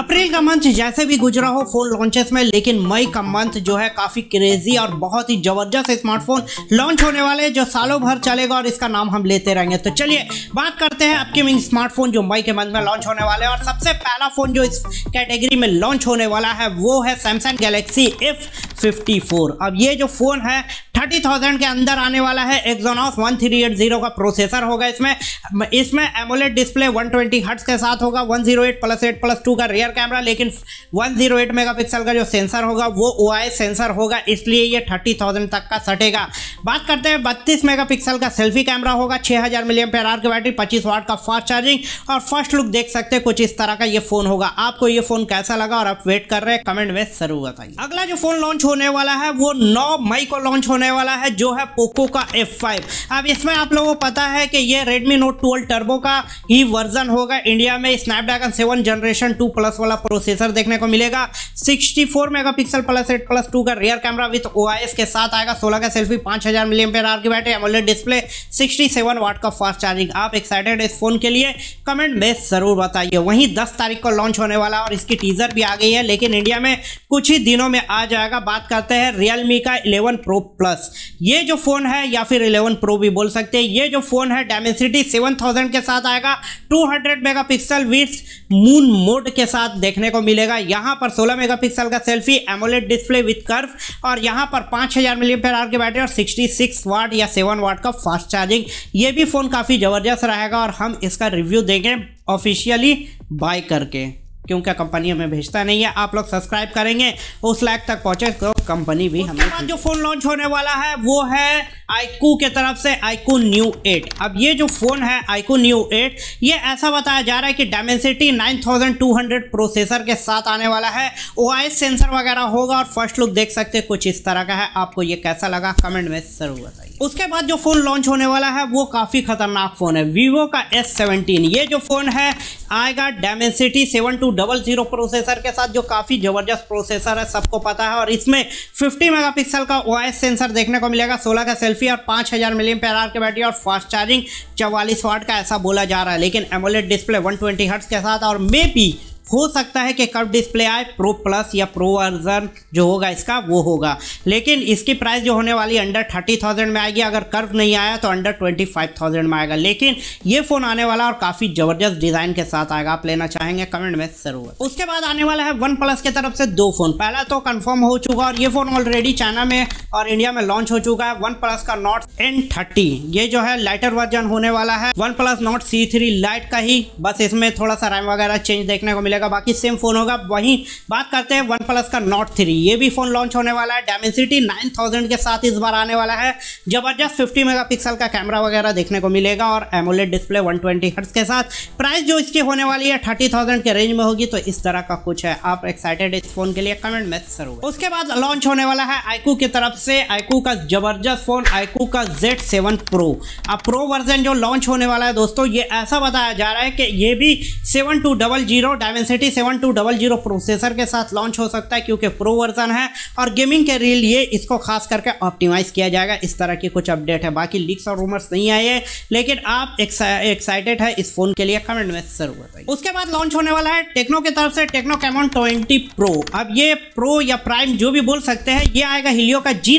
अप्रैल का मंथ जैसे भी गुजरा हो फोन लॉन्चेस में लेकिन मई का मंथ जो है काफी क्रेजी और बहुत ही जबरदस्त स्मार्टफोन लॉन्च होने वाले जो सालों भर चलेगा और इसका नाम हम लेते रहेंगे तो चलिए बात करते हैं अपकेमिंग स्मार्टफोन जो मई के मंथ में लॉन्च होने वाले और सबसे पहला फोन जो इस कैटेगरी में लॉन्च होने वाला है वो है सैमसंग गैलेक्सी एफ 54 अब ये जो फ़ोन है थर्टी थाउजेंड के अंदर आने वाला है Exynos one three eight zero का प्रोसेसर होगा इसमें इसमें एमोलेट डिस्प्ले वन ट्वेंटी के साथ होगा one zero eight plus eight plus two का रियर कैमरा लेकिन one zero eight megapixel का जो सेंसर होगा वो ओ सेंसर होगा इसलिए ये थर्टी थाउजेंड तक का सटेगा बात करते हैं बत्तीस मेगा पिक्सल का सेल्फी कैमरा होगा छः हज़ार मिलियम पेर की बैटरी पच्चीस वाट का फास्ट चार्जिंग और फर्स्ट लुक देख सकते हैं कुछ इस तरह का ये फ़ोन होगा आपको ये फ़ोन कैसा लगा और आप वेट कर रहे हैं कमेंट में जरूर बताइए अगला जो फ़ोन लॉन्च होने वाला है वो 9 मई को लॉन्च होने वाला है जो है पोको का F5 अब इसमें आप लोगों को पता है कि ये Redmi Note 12 Turbo का ही वर्जन होगा इंडिया में Snapdragon 7 Generation 2 Plus वाला प्रोसेसर देखने को मिलेगा 64 मेगापिक्सल प्लस 8 प्लस 2 का रियर कैमरा विथ ओ के साथ आएगा सोलह का सेल्फी 5000 हज़ार मिली की बैटरी एमोलेट डिस्प्ले 67 वाट का फास्ट चार्जिंग आप एक्साइटेड इस फोन के लिए कमेंट में ज़रूर बताइए वहीं दस तारीख को लॉन्च होने वाला और इसकी टीज़र भी आ गई है लेकिन इंडिया में कुछ ही दिनों में आ जाएगा बात बात करते हैं रियलमी का 11 प्रो प्लस ये जो फ़ोन है या फिर 11 प्रो भी बोल सकते हैं ये जो फ़ोन है डायमेंसिटी 7000 के साथ आएगा 200 मेगापिक्सल विथ मून मोड के साथ देखने को मिलेगा यहाँ पर 16 मेगापिक्सल का selfie AMOLED display with curve और यहाँ पर 5000 हज़ार मिलियम पेर आर की बैटरी और 66 वाट या 7 वाट का फास्ट चार्जिंग ये भी फ़ोन काफ़ी ज़बरदस्त रहेगा और हम इसका रिव्यू देंगे ऑफिशियली बाय करके क्योंकि कंपनी हमें भेजता नहीं है आप लोग सब्सक्राइब करेंगे उस लाइक तक पहुंचे तो कंपनी भी हमें जो फ़ोन लॉन्च होने वाला है वो है आइकू के तरफ से आइकू न्यू 8 अब ये जो फ़ोन है आईकू न्यू 8 ये ऐसा बताया जा रहा है कि डायमेंसिटी 9200 प्रोसेसर के साथ आने वाला है ओ सेंसर वगैरह होगा और फर्स्ट लुक देख सकते कुछ इस तरह का है आपको ये कैसा लगा कमेंट में ज़रूर बताइए उसके बाद जो फ़ोन लॉन्च होने वाला है वो काफ़ी ख़तरनाक फ़ोन है वीवो का एस ये जो फ़ोन है आएगा Dimensity seven two double zero processor के साथ जो काफ़ी ज़बरदस्त प्रोसेसर है सबको पता है और इसमें 50 मेगापिक्सल का ओ सेंसर देखने को मिलेगा 16 का सेल्फी और 5000 हज़ार मिलियम पैर की बैटरी और फास्ट चार्जिंग चवालीस वाट का ऐसा बोला जा रहा है लेकिन एमोलेट डिस्प्ले वन ट्वेंटी के साथ और मे पी हो सकता है कि कब डिस्प्ले आए प्रो प्लस या प्रो वर्जन जो होगा इसका वो होगा लेकिन इसकी प्राइस जो होने वाली अंडर थर्टी थाउजेंड में आएगी अगर कर्व नहीं आया तो अंडर ट्वेंटी फाइव थाउजेंड में आएगा लेकिन ये फ़ोन आने वाला और काफ़ी ज़बरदस्त डिज़ाइन के साथ आएगा आप लेना चाहेंगे कमेंट में जरूर उसके बाद आने वाला है वन प्लस की तरफ से दो फ़ोन पहला तो कन्फर्म हो चुका और ये फ़ोन ऑलरेडी चाइना में और इंडिया में लॉन्च हो चुका है वन प्लस का नॉट एन थर्टी ये जो है लाइटर वर्जन होने वाला है OnePlus Nord C three lite का ही बस इसमें थोड़ा सा रैम वगैरह चेंज देखने को मिलेगा जाएगा बाकी सेम फ़ोन होगा वहीं बात करते हैं वन प्लस का नॉट थ्री ये भी फ़ोन लॉन्च होने वाला है डायमेंसिटी नाइन थाउजेंड के साथ इस बार आने वाला है ज़बरदस्त फिफ्टी मेगापिक्सल का कैमरा वगैरह देखने को मिलेगा और एमोलेट डिस्प्ले वन ट्वेंटी के साथ प्राइस जो इसकी होने वाली है थर्टी थाउजेंड के रेंज में होगी तो इस तरह का कुछ है आप एक्साइटेड इस फोन के लिए कमेंट में सरू उसके बाद लॉन्च होने वाला है आईकू की तरफ से आईकू का जबरदस्त फोन आईकू का जेड सेवन प्रो अब प्रो वर्जन जो लॉन्च होने वाला है दोस्तों ये ऐसा बताया जा रहा है कि ये भी seven two double zero Dimensity density seven two double zero processor के साथ लॉन्च हो सकता है क्योंकि प्रो वर्जन है और गेमिंग के लिए इसको खास करके ऑप्टिमाइज किया जाएगा इस तरह की कुछ अपडेट है बाकी लीक्स और रूमर्स नहीं आए लेकिन आप एक्साइटेड है इस फोन के लिए कमेंट में जरूर बताइए उसके बाद लॉन्च होने वाला है टेक्नो की तरफ से टेक्नो कैमोन ट्वेंटी प्रो अब ये प्रो या प्राइम जो भी बोल सकते हैं ये आएगा हिलियो का जी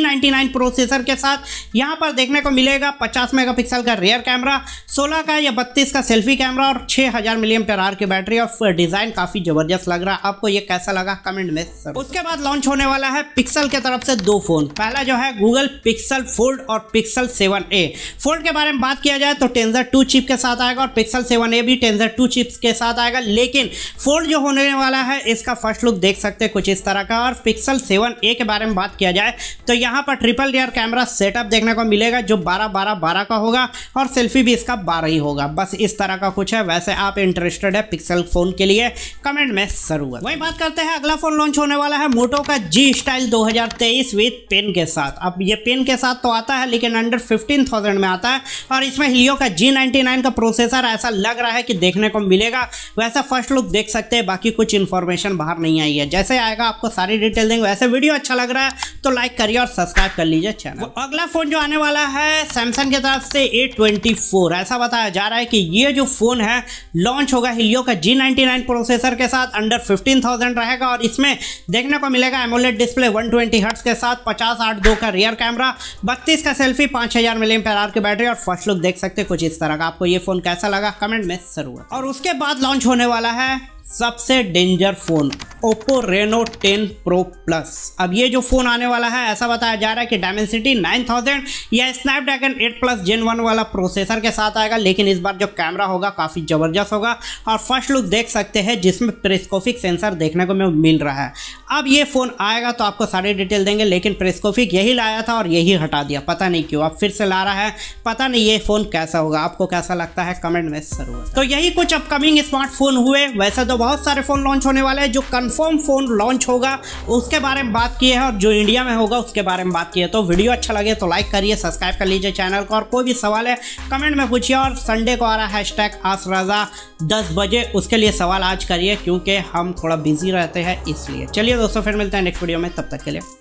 प्रोसेसर के साथ यहाँ पर देखने को मिलेगा पचास मेगा का रेयर कैमरा सोलह का या बत्तीस का सेल्फी कैमरा और छः हज़ार मिलियम पेर आर की बैटरी और डिज़ाइन काफी जबरदस्त लग रहा है आपको ये कैसा लगा कमेंट में सर उसके बाद लॉन्च होने वाला है पिक्सल के तरफ से दो फोन पहला जो है गूगल पिक्सल फोल्ड और पिक्सल सेवन ए फोल्ड के बारे में बात किया जाए तो टेंजर टू चिप के साथ आएगा और पिक्सल सेवन ए भी टेंजर टू चिप के साथ आएगा लेकिन फोल्ड जो होने वाला है इसका फर्स्ट लुक देख सकते हैं कुछ इस तरह का और पिक्सल सेवन ए के बारे में बात किया जाए तो यहाँ पर ट्रिपल डेयर कैमरा सेटअप देखने को मिलेगा जो बारह बारह बारह का होगा और सेल्फी भी इसका बारह ही होगा बस इस तरह का कुछ है वैसे आप इंटरेस्टेड है पिक्सल फ़ोन के लिए कमेंट में जरूर वही बात करते हैं अगला फोन लॉन्च होने वाला है मोटो का जी स्टाइल 2023 विद पेन के साथ अब ये पेन के साथ तो आता है लेकिन अंडर 15,000 में आता है और इसमें हिलियो का जी का प्रोसेसर ऐसा लग रहा है कि देखने को मिलेगा वैसा फर्स्ट लुक देख सकते हैं बाकी कुछ इन्फॉर्मेशन बाहर नहीं आई है जैसे आएगा आपको सारी डिटेल देंगे वैसे वीडियो अच्छा लग रहा है तो लाइक करिए और सब्सक्राइब कर लीजिए चैनल अगला फोन जो आने वाला है सैमसंग की तरफ से ए ऐसा बताया जा रहा है कि ये जो फोन है लॉन्च होगा हिलियो का जी प्रोसेसर प्रोसेसर के साथ अंडर 15,000 रहेगा और इसमें देखने को मिलेगा एमोलेट डिस्प्ले 120 ट्वेंटी के साथ पचास आठ दो का रियर कैमरा बत्तीस का सेल्फी पाँच हज़ार मिलियम की बैटरी और फर्स्ट लुक देख सकते हैं कुछ इस तरह का आपको ये फ़ोन कैसा लगा कमेंट में ज़रूर और उसके बाद लॉन्च होने वाला है सबसे danger phone Oppo Reno 10 pro plus अब ये जो फ़ोन आने वाला है ऐसा बताया जा रहा है कि डायमेंसिटी 9000 या स्नैपड्रैगन 8 प्लस जेन वन वाला प्रोसेसर के साथ आएगा लेकिन इस बार जो कैमरा होगा काफ़ी ज़बरदस्त होगा और फर्स्ट लुक देख सकते हैं जिसमें प्रेस्कोफिक सेंसर देखने को मिल रहा है अब ये फ़ोन आएगा तो आपको सारी डिटेल देंगे लेकिन प्रेस्कोफिक यही लाया था और यही हटा दिया पता नहीं क्यों अब फिर से ला रहा है पता नहीं ये फ़ोन कैसा होगा आपको कैसा लगता है कमेंट में ज़रूर तो यही कुछ अपकमिंग स्मार्टफोन हुए वैसे तो तो बहुत सारे फ़ोन लॉन्च होने वाले हैं जो कन्फर्म फ़ोन लॉन्च होगा उसके बारे में बात की है और जो इंडिया में होगा उसके बारे में बात की है तो वीडियो अच्छा लगे तो लाइक करिए सब्सक्राइब कर लीजिए चैनल को और कोई भी सवाल है कमेंट में पूछिए और संडे को आ रहा है आस रजा दस बजे उसके लिए सवाल आज करिए क्योंकि हम थोड़ा बिजी रहते हैं इसलिए चलिए दोस्तों फिर मिलते हैं नेक्स्ट वीडियो में तब तक के लिए